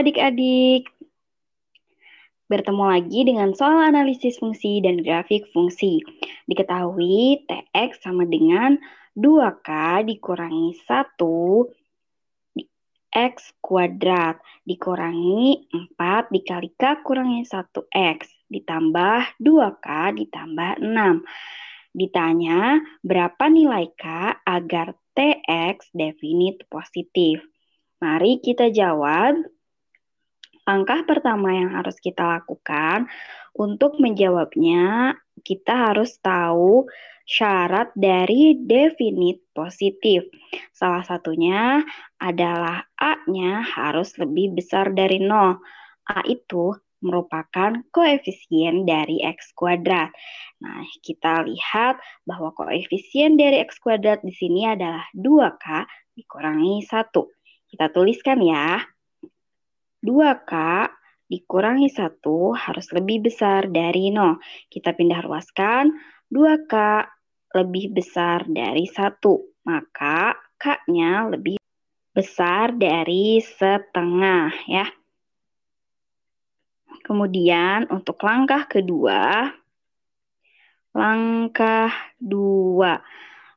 adik-adik. Bertemu lagi dengan soal analisis fungsi dan grafik fungsi. Diketahui TX sama dengan 2K dikurangi 1 X kuadrat dikurangi 4 dikali K kurangi 1 X ditambah 2K ditambah 6. Ditanya berapa nilai K agar TX definit positif. Mari kita jawab Langkah pertama yang harus kita lakukan untuk menjawabnya, kita harus tahu syarat dari definit positif. Salah satunya adalah A-nya harus lebih besar dari 0. A itu merupakan koefisien dari x kuadrat. Nah, kita lihat bahwa koefisien dari x kuadrat di sini adalah 2k dikurangi 1. Kita tuliskan ya. 2 k dikurangi 1 harus lebih besar dari 0. Kita pindah ruaskan 2K lebih besar dari 1. Maka K-nya lebih besar dari setengah ya. Kemudian untuk langkah kedua, langkah dua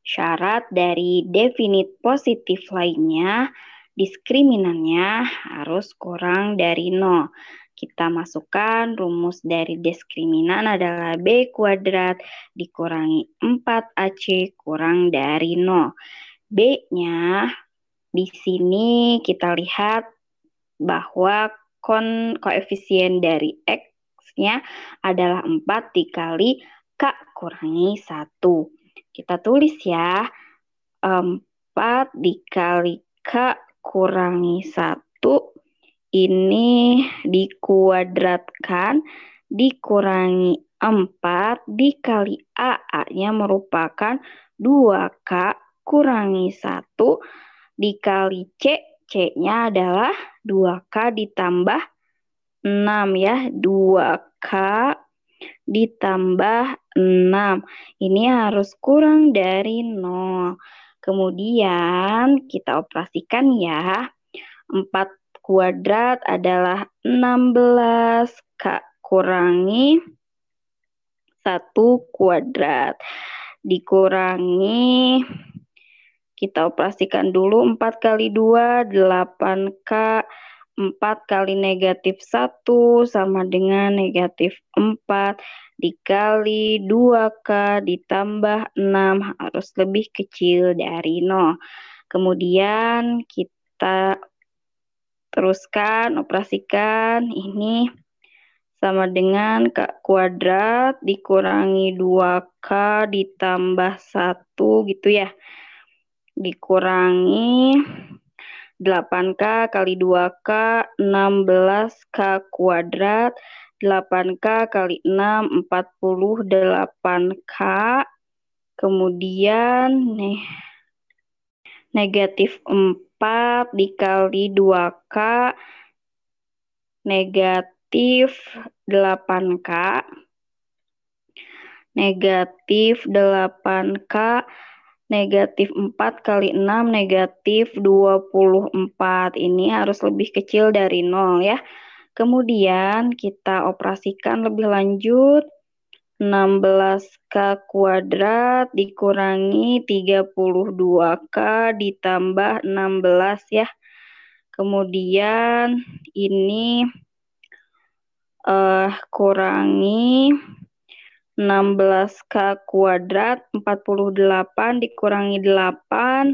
syarat dari definite positif lainnya diskriminannya harus kurang dari nol. Kita masukkan rumus dari diskriminan adalah B kuadrat dikurangi 4AC kurang dari 0. B-nya di sini kita lihat bahwa kon koefisien dari X-nya adalah 4 dikali K kurangi 1. Kita tulis ya, 4 dikali K dikurangi satu ini dikuadratkan dikurangi 4 dikali A. A-nya merupakan 2K kurangi 1 dikali C. C-nya adalah 2K ditambah 6 ya. 2K ditambah 6. Ini harus kurang dari 0. Kemudian kita operasikan ya. 4 kuadrat adalah 16 K kurangi 1 kuadrat. Dikurangi kita operasikan dulu 4 kali 2 8K 4 kali negatif 1 sama dengan negatif 4 dikali 2K ditambah 6 harus lebih kecil dari 0. Kemudian kita teruskan operasikan ini sama dengan K kuadrat dikurangi 2K ditambah 1 gitu ya. Dikurangi 8K kali 2K 16K kuadrat 8K kali 6, 48K. Kemudian nih, negatif 4 dikali 2K, negatif 8K. Negatif 8K, negatif 4 kali 6, negatif 24. Ini harus lebih kecil dari 0 ya. Kemudian kita operasikan lebih lanjut 16K kuadrat dikurangi 32K ditambah 16 ya. Kemudian ini uh, kurangi 16K kuadrat 48 dikurangi 8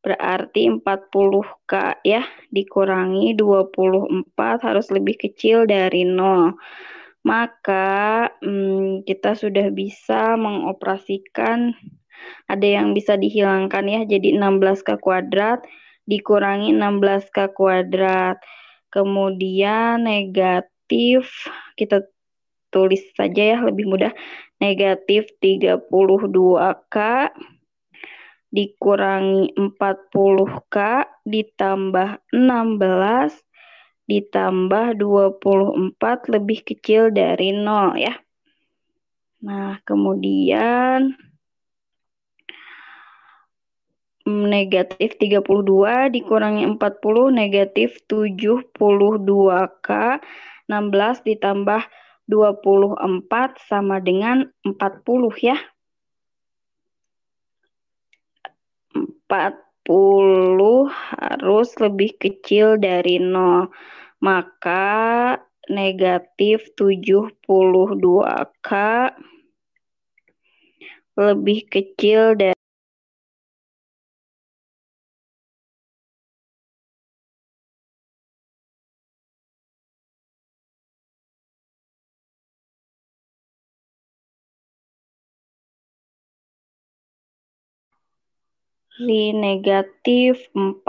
Berarti 40K ya dikurangi 24 harus lebih kecil dari 0. Maka hmm, kita sudah bisa mengoperasikan ada yang bisa dihilangkan ya jadi 16K kuadrat dikurangi 16K kuadrat. Kemudian negatif kita tulis saja ya lebih mudah negatif 32K dikurangi 40K ditambah 16 ditambah 24 lebih kecil dari 0 ya. Nah, kemudian negatif 32 dikurangi 40 negatif 72K 16 ditambah 24 sama dengan 40 ya. 40 harus lebih kecil dari 0. Maka negatif 72K lebih kecil dari kali negatif 40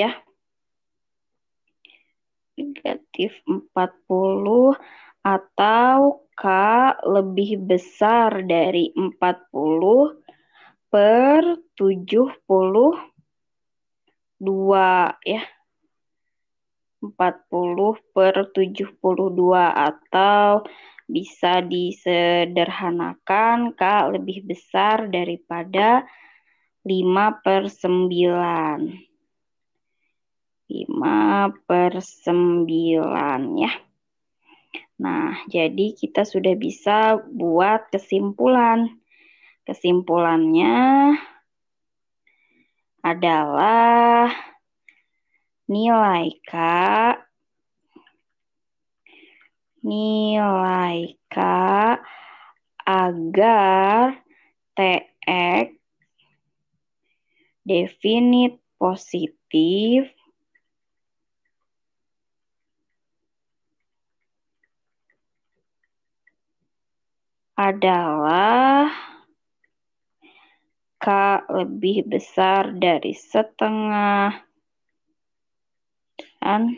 ya. Negatif 40 atau K lebih besar dari 40 per 72 ya. 40 per 72 atau bisa disederhanakan K lebih besar daripada 40. 5 per 9. 5 per 9 ya. Nah, jadi kita sudah bisa buat kesimpulan. Kesimpulannya adalah nilai K nilai K agar TX definite positif adalah K lebih besar dari setengah dan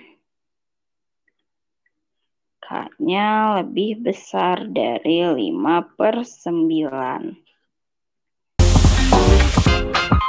K-nya lebih besar dari 5 per 9.